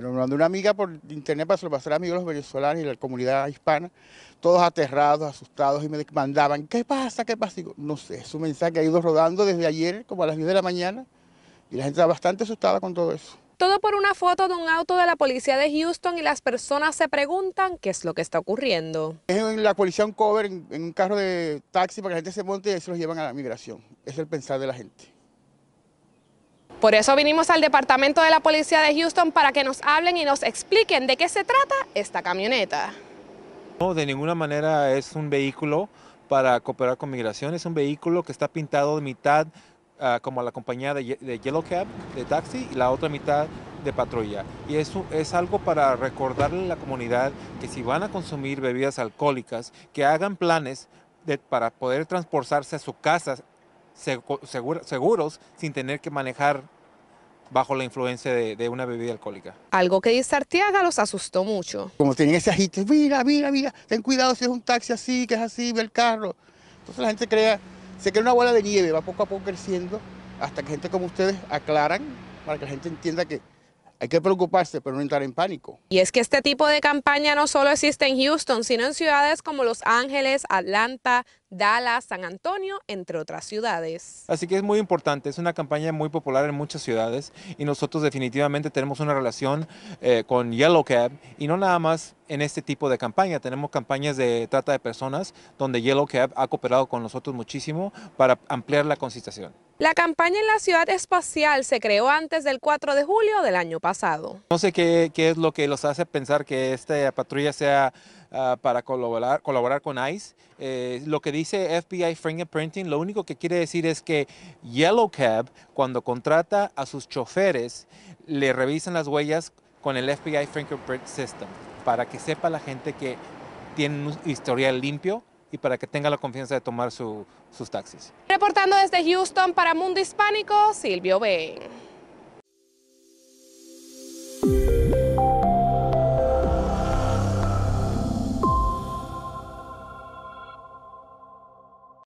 Me una amiga por internet para se pasar a amigos los venezolanos y la comunidad hispana, todos aterrados, asustados y me mandaban, ¿qué pasa? ¿Qué pasa? no sé, es un mensaje ha ido rodando desde ayer, como a las 10 de la mañana, y la gente está bastante asustada con todo eso. Todo por una foto de un auto de la policía de Houston y las personas se preguntan qué es lo que está ocurriendo. Es en la policía un cover en, en un carro de taxi para que la gente se monte y se los llevan a la migración. Es el pensar de la gente. Por eso vinimos al Departamento de la Policía de Houston para que nos hablen y nos expliquen de qué se trata esta camioneta. No, de ninguna manera es un vehículo para cooperar con migración, es un vehículo que está pintado de mitad ah, como la compañía de, Yellow Cab, de taxi, y la otra mitad de patrulla. Y eso es algo para recordarle a la comunidad que si van a consumir bebidas alcohólicas, que hagan planes para poder transportarse a su casa seguros sin tener que manejar bajo la influencia de, una bebida alcohólica. Algo que dice Arteaga los asustó mucho. Como tenían ese agite, mira, mira, mira, ten cuidado si es un taxi así, que es así, ve el carro. Entonces la gente crea, se crea una bola de nieve, va poco a poco creciendo, hasta que gente como ustedes aclaran para que la gente entienda que hay que preocuparse, pero no entrar en pánico. Y es que este tipo de campaña no solo existe en Houston, sino en ciudades como Los Ángeles, Atlanta, Dallas, San Antonio, entre otras ciudades. Así que es muy importante, es una campaña muy popular en muchas ciudades y nosotros definitivamente tenemos una relación eh, con Yellow Cab y no nada más en este tipo de campaña. Tenemos campañas de trata de personas donde Yellow Cab ha cooperado con nosotros muchísimo para ampliar la concitación. La campaña en la ciudad espacial se creó antes del 4 de julio del año pasado. No sé qué, qué es lo que los hace pensar que esta patrulla sea Ah, para colaborar, colaborar con ICE. Eh, lo que dice FBI Fingerprinting, lo único que quiere decir es que Yellow Cab, cuando contrata a sus choferes, le revisan las huellas con el FBI Fingerprint System, para que sepa la gente que tiene un historial limpio y para que tenga la confianza de tomar sus taxis. Reportando desde Houston para Mundo Hispánico, Silvio Ben.